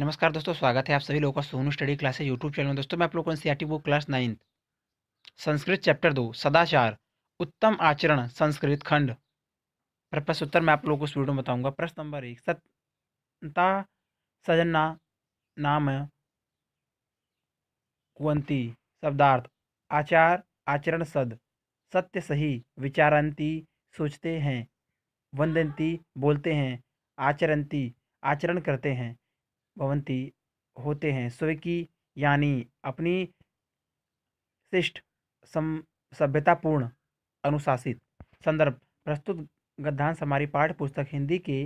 नमस्कार दोस्तों स्वागत है आप सभी लोगों का Sonu study classes YouTube channel में दोस्तों मैं आप लोगों को C N book class ninth Sanskrit chapter दो सदाचार उत्तम आचरण संस्कृत खंड प्रश्न उत्तर मैं आप लोगों को इस वीडियो में बताऊंगा प्रश्न नंबर एक सत्ता सजना नाम कुंती शब्दार्थ आचार आचरण सद सत्य सही विचारंती सोचते हैं वंदंती बोलते हैं आचरंती आचरण करते हैं भवंती होते हैं स्वकी यानी अपनी शिष्ट सभ्यतापूर्ण अनुशासित संदर्भ प्रस्तुत गद्यांश हमारी पाठ पुस्तक हिंदी के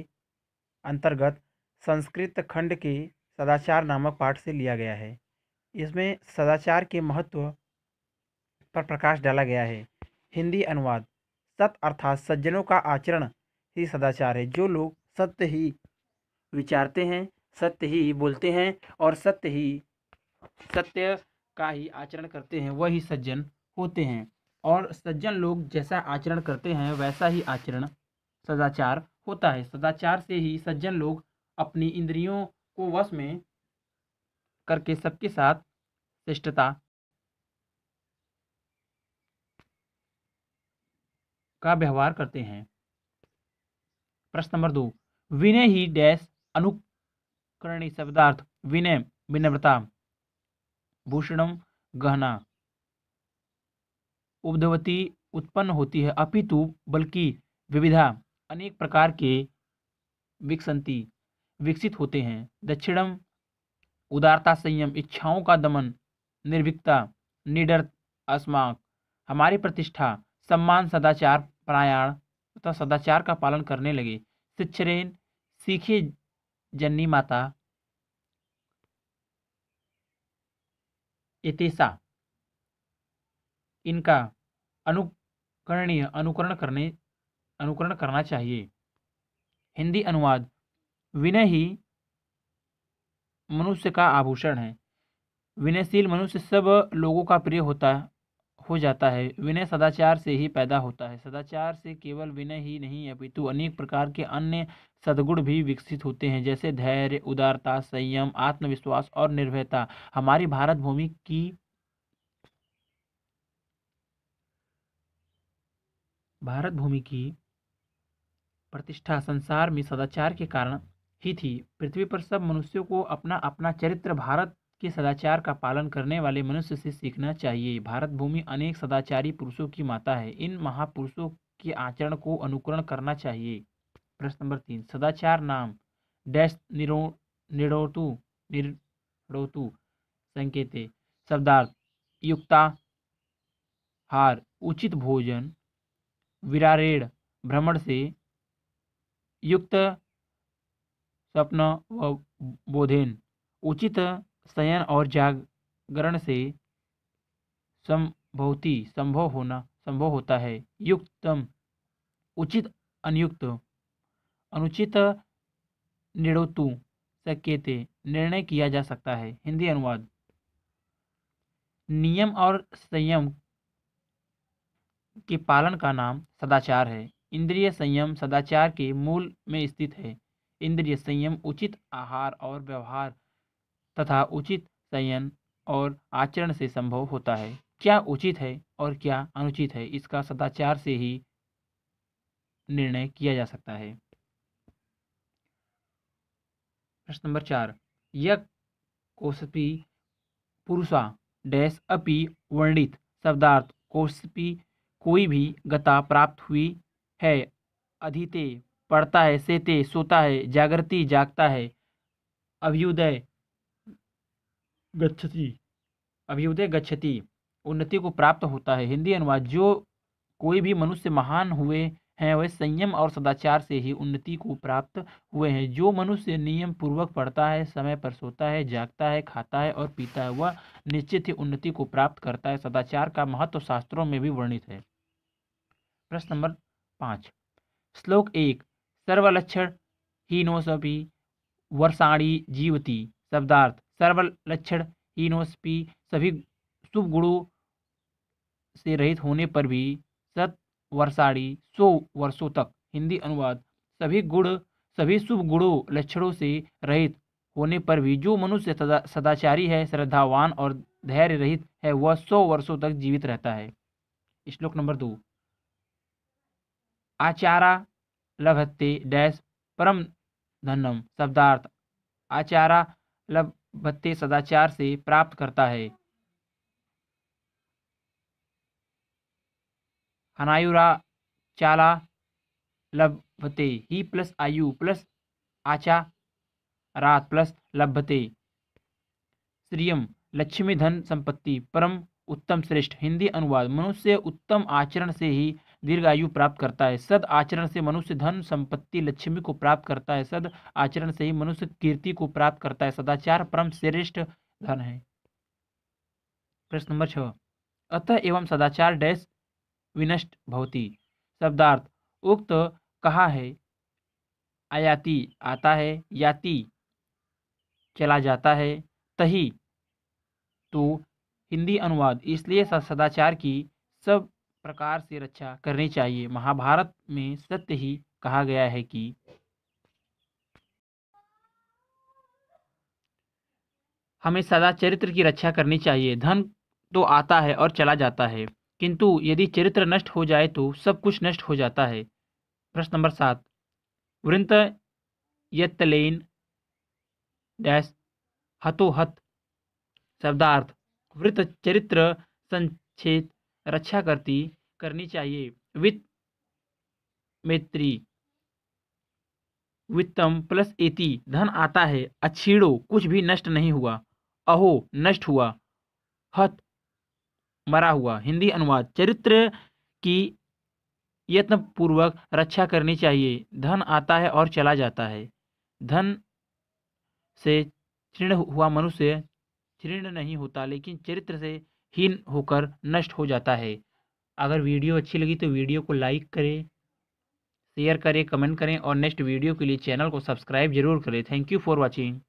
अंतर्गत संस्कृत खंड के सदाचार नामक पाठ से लिया गया है इसमें सदाचार के महत्व पर प्रकाश डाला गया है हिंदी अनुवाद सत अर्थात सज्जनों का आचरण ही सदाचार है जो लोग सत्य ही विचारते हैं सत्य ही बोलते हैं और सत्य ही सत्य का ही आचरण करते हैं वही सज्जन होते हैं और सज्जन लोग जैसा आचरण करते हैं वैसा ही आचरण सदाचार होता है सदाचार से ही सज्जन लोग अपनी इंद्रियों को वश में करके सबके साथ शिष्टता का व्यवहार करते हैं प्रश्न नंबर दो विनय ही डैश अनु करणी शब्दार्थ विनय विनम्रता भूषणम गहना उपधवती उत्पन्न होती है अपितु बल्कि विविधा अनेक प्रकार के विकसंती विकसित होते हैं दक्षिणम उदारता संयम इच्छाओं का दमन निर्भिकता निडर अस्माक हमारी प्रतिष्ठा सम्मान सदाचार प्रायाण तथा तो सदाचार का पालन करने लगे शिक्षरेन सीखे जननी माता इतिशा इनका अनुकरणीय अनुकरण करने अनुकरण करना चाहिए हिंदी अनुवाद विनय ही मनुष्य का आभूषण है विनयशील मनुष्य सब लोगों का प्रिय होता हो जाता है विनय सदाचार से ही पैदा होता है सदाचार से केवल विनय ही नहीं अपितु अनेक प्रकार के अन्य सदगुण भी विकसित होते हैं जैसे धैर्य उदारता संयम आत्मविश्वास और निर्भयता हमारी भारत भूमि की भारत भूमि की प्रतिष्ठा संसार में सदाचार के कारण ही थी पृथ्वी पर सब मनुष्यों को अपना अपना चरित्र भारत के सदाचार का पालन करने वाले मनुष्य से सीखना चाहिए भारत भूमि अनेक सदाचारी पुरुषों की माता है इन महापुरुषों के आचरण को अनुकरण करना चाहिए प्रश्न नंबर तीन सदाचार नाम डैश निरो निरोतु निरोतु संकेत शब्दार्थ युक्ता हार उचित भोजन विरारेण भ्रमण से युक्त स्वप्न व बोधेन उचित शयन और जागरण से संभवती संभव होना संभव होता है युक्तम उचित अनियुक्त अनुचित निर्णोतु सकेते निर्णय किया जा सकता है हिंदी अनुवाद नियम और संयम के पालन का नाम सदाचार है इंद्रिय संयम सदाचार के मूल में स्थित है इंद्रिय संयम उचित आहार और व्यवहार तथा उचित संयम और आचरण से संभव होता है क्या उचित है और क्या अनुचित है इसका सदाचार से ही निर्णय किया जा सकता है प्रश्न नंबर चार यक कोशपी पुरुषा डैश अपि वर्णित शब्दार्थ कोशपी कोई भी गता प्राप्त हुई है अधिते पढ़ता है सेते सोता है जागृति जागता है अभ्युदय गच्छति अभ्युदय गच्छति उन्नति को प्राप्त होता है हिंदी अनुवाद जो कोई भी मनुष्य महान हुए हैं वे संयम और सदाचार से ही उन्नति को प्राप्त हुए हैं जो मनुष्य नियम पूर्वक पढ़ता है समय पर सोता है जागता है खाता है और पीता है वह निश्चित ही उन्नति को प्राप्त करता है सदाचार का महत्व शास्त्रों में भी वर्णित है प्रश्न नंबर पाँच श्लोक एक सर्वलक्षण ही सभी वर्षाणी जीवती शब्दार्थ सर्वलक्षण हीनोस्पी सभी शुभ गुणों से रहित होने पर भी वर्षाड़ी सौ वर्षों तक हिंदी अनुवाद सभी गुण सभी शुभ गुणों लक्षणों से रहित होने पर भी जो मनुष्य सदाचारी है श्रद्धावान और धैर्य रहित है वह सौ वर्षों तक जीवित रहता है श्लोक नंबर दो आचारा लभते डैश परम धनम शब्दार्थ आचारा लभते सदाचार से प्राप्त करता है अनायुरा चाला लभते ही प्लस आयु प्लस आचा रात प्लस लभते श्रियम लक्ष्मी धन संपत्ति परम उत्तम श्रेष्ठ हिंदी अनुवाद मनुष्य उत्तम आचरण से ही दीर्घ आयु प्राप्त करता है सद आचरण से मनुष्य धन संपत्ति लक्ष्मी को प्राप्त करता है सद आचरण से ही मनुष्य कीर्ति को प्राप्त करता है सदाचार परम श्रेष्ठ धन है प्रश्न नंबर छ अतः एवं सदाचार डैश विनष्ट भवती शब्दार्थ उक्त कहा है आयाति आता है याति चला जाता है तही तो हिंदी अनुवाद इसलिए सदाचार की सब प्रकार से रक्षा करनी चाहिए महाभारत में सत्य ही कहा गया है कि हमें सदा चरित्र की रक्षा करनी चाहिए धन तो आता है और चला जाता है किंतु यदि चरित्र नष्ट हो जाए तो सब कुछ नष्ट हो जाता है प्रश्न नंबर सात वृंत यत्तलेन डैश हतोहत शब्दार्थ वृत्त चरित्र संक्षेप रक्षा करती करनी चाहिए वित्त मैत्री वित्तम प्लस एति धन आता है अच्छीड़ो कुछ भी नष्ट नहीं हुआ अहो नष्ट हुआ हत मरा हुआ हिंदी अनुवाद चरित्र की यत्नपूर्वक रक्षा करनी चाहिए धन आता है और चला जाता है धन से क्षीर्ण हुआ मनुष्य क्षीर्ण नहीं होता लेकिन चरित्र से हीन होकर नष्ट हो जाता है अगर वीडियो अच्छी लगी तो वीडियो को लाइक करें शेयर करें कमेंट करें और नेक्स्ट वीडियो के लिए चैनल को सब्सक्राइब जरूर करें थैंक यू फॉर वॉचिंग